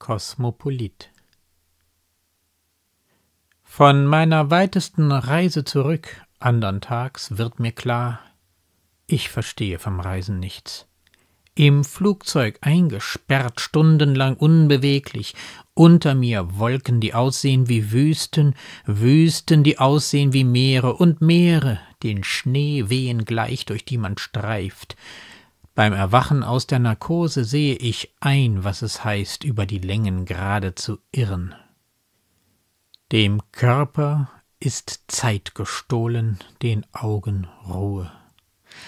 Kosmopolit Von meiner weitesten Reise zurück andern Tags wird mir klar, ich verstehe vom Reisen nichts. Im Flugzeug eingesperrt, stundenlang unbeweglich, unter mir Wolken, die aussehen wie Wüsten, Wüsten, die aussehen wie Meere, und Meere, den Schneewehen gleich, durch die man streift, beim Erwachen aus der Narkose sehe ich ein, was es heißt, über die Längen gerade zu irren. Dem Körper ist Zeit gestohlen, den Augen Ruhe.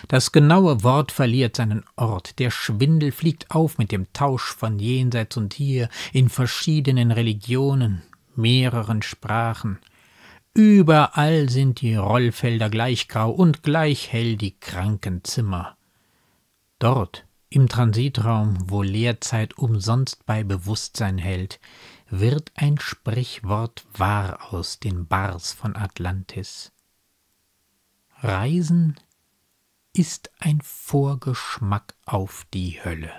Das genaue Wort verliert seinen Ort, der Schwindel fliegt auf mit dem Tausch von jenseits und hier in verschiedenen Religionen, mehreren Sprachen. Überall sind die Rollfelder gleich grau und gleich hell die Krankenzimmer. Dort, im Transitraum, wo Leerzeit umsonst bei Bewusstsein hält, wird ein Sprichwort wahr aus den Bars von Atlantis. Reisen ist ein Vorgeschmack auf die Hölle.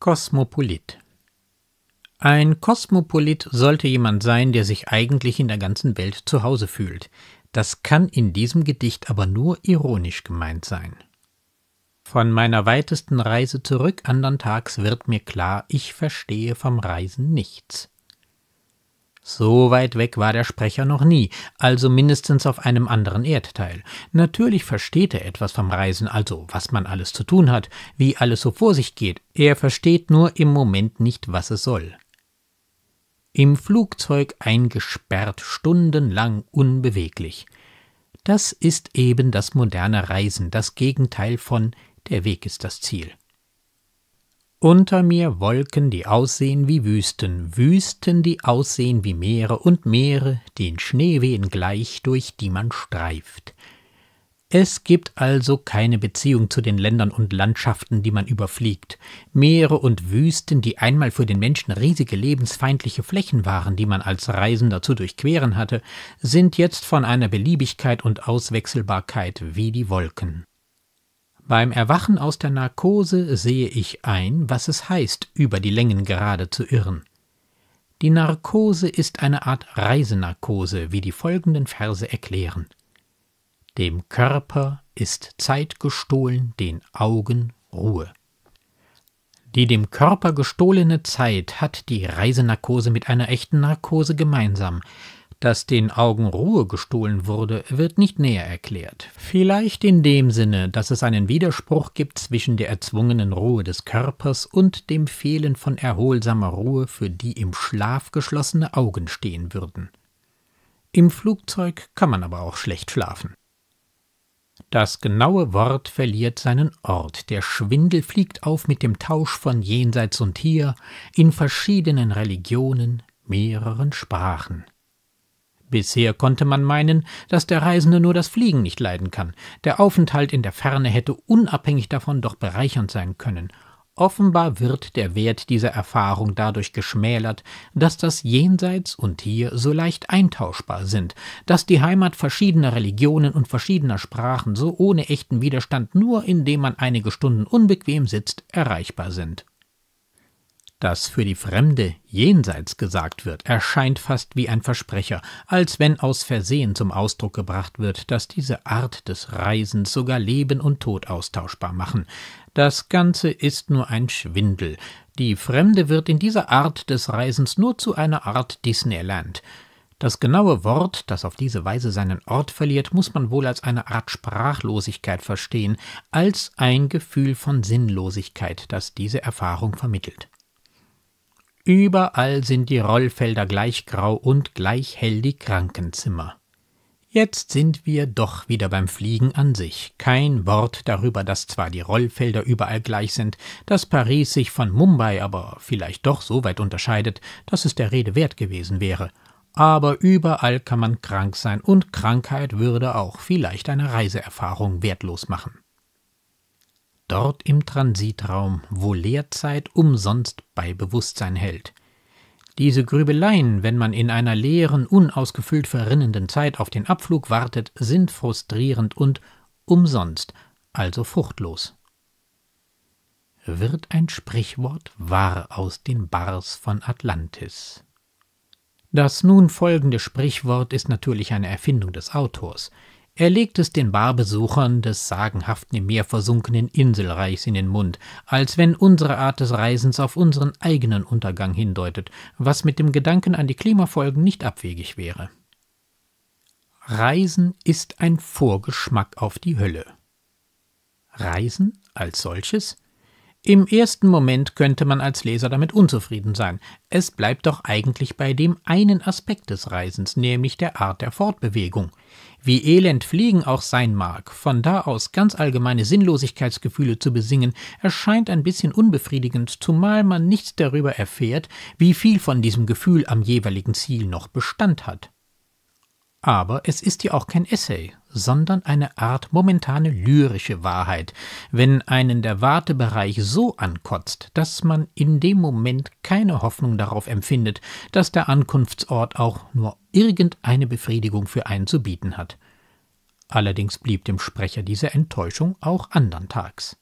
Kosmopolit ein Kosmopolit sollte jemand sein, der sich eigentlich in der ganzen Welt zu Hause fühlt. Das kann in diesem Gedicht aber nur ironisch gemeint sein. Von meiner weitesten Reise zurück andern Tags wird mir klar, ich verstehe vom Reisen nichts. So weit weg war der Sprecher noch nie, also mindestens auf einem anderen Erdteil. Natürlich versteht er etwas vom Reisen, also was man alles zu tun hat, wie alles so vor sich geht. Er versteht nur im Moment nicht, was es soll im Flugzeug eingesperrt, stundenlang unbeweglich. Das ist eben das moderne Reisen, das Gegenteil von der Weg ist das Ziel. Unter mir Wolken, die aussehen wie Wüsten, Wüsten, die aussehen wie Meere und Meere, den Schneewehen gleich, durch die man streift. Es gibt also keine Beziehung zu den Ländern und Landschaften, die man überfliegt. Meere und Wüsten, die einmal für den Menschen riesige lebensfeindliche Flächen waren, die man als Reisender zu durchqueren hatte, sind jetzt von einer Beliebigkeit und Auswechselbarkeit wie die Wolken. Beim Erwachen aus der Narkose sehe ich ein, was es heißt, über die Längen gerade zu irren. Die Narkose ist eine Art Reisenarkose, wie die folgenden Verse erklären. Dem Körper ist Zeit gestohlen, den Augen Ruhe. Die dem Körper gestohlene Zeit hat die Reisenarkose mit einer echten Narkose gemeinsam. Dass den Augen Ruhe gestohlen wurde, wird nicht näher erklärt. Vielleicht in dem Sinne, dass es einen Widerspruch gibt zwischen der erzwungenen Ruhe des Körpers und dem Fehlen von erholsamer Ruhe, für die im Schlaf geschlossene Augen stehen würden. Im Flugzeug kann man aber auch schlecht schlafen. Das genaue Wort verliert seinen Ort, der Schwindel fliegt auf mit dem Tausch von Jenseits und Hier, in verschiedenen Religionen, mehreren Sprachen. Bisher konnte man meinen, dass der Reisende nur das Fliegen nicht leiden kann, der Aufenthalt in der Ferne hätte unabhängig davon doch bereichernd sein können, Offenbar wird der Wert dieser Erfahrung dadurch geschmälert, dass das Jenseits und hier so leicht eintauschbar sind, dass die Heimat verschiedener Religionen und verschiedener Sprachen so ohne echten Widerstand nur indem man einige Stunden unbequem sitzt erreichbar sind das für die Fremde jenseits gesagt wird, erscheint fast wie ein Versprecher, als wenn aus Versehen zum Ausdruck gebracht wird, dass diese Art des Reisens sogar Leben und Tod austauschbar machen. Das Ganze ist nur ein Schwindel. Die Fremde wird in dieser Art des Reisens nur zu einer Art Disneyland. Das genaue Wort, das auf diese Weise seinen Ort verliert, muss man wohl als eine Art Sprachlosigkeit verstehen, als ein Gefühl von Sinnlosigkeit, das diese Erfahrung vermittelt. Überall sind die Rollfelder gleich grau und gleich hell die Krankenzimmer. Jetzt sind wir doch wieder beim Fliegen an sich. Kein Wort darüber, dass zwar die Rollfelder überall gleich sind, dass Paris sich von Mumbai aber vielleicht doch so weit unterscheidet, dass es der Rede wert gewesen wäre. Aber überall kann man krank sein und Krankheit würde auch vielleicht eine Reiseerfahrung wertlos machen dort im Transitraum, wo Leerzeit umsonst bei Bewusstsein hält. Diese Grübeleien, wenn man in einer leeren, unausgefüllt verrinnenden Zeit auf den Abflug wartet, sind frustrierend und umsonst, also fruchtlos. Wird ein Sprichwort wahr aus den Bars von Atlantis. Das nun folgende Sprichwort ist natürlich eine Erfindung des Autors. Er legt es den Barbesuchern des sagenhaften im Meer versunkenen Inselreichs in den Mund, als wenn unsere Art des Reisens auf unseren eigenen Untergang hindeutet, was mit dem Gedanken an die Klimafolgen nicht abwegig wäre. Reisen ist ein Vorgeschmack auf die Hölle. Reisen als solches im ersten Moment könnte man als Leser damit unzufrieden sein. Es bleibt doch eigentlich bei dem einen Aspekt des Reisens, nämlich der Art der Fortbewegung. Wie elend Fliegen auch sein mag, von da aus ganz allgemeine Sinnlosigkeitsgefühle zu besingen, erscheint ein bisschen unbefriedigend, zumal man nichts darüber erfährt, wie viel von diesem Gefühl am jeweiligen Ziel noch Bestand hat. Aber es ist ja auch kein Essay, sondern eine Art momentane lyrische Wahrheit, wenn einen der Wartebereich so ankotzt, dass man in dem Moment keine Hoffnung darauf empfindet, dass der Ankunftsort auch nur irgendeine Befriedigung für einen zu bieten hat. Allerdings blieb dem Sprecher diese Enttäuschung auch andern Tags.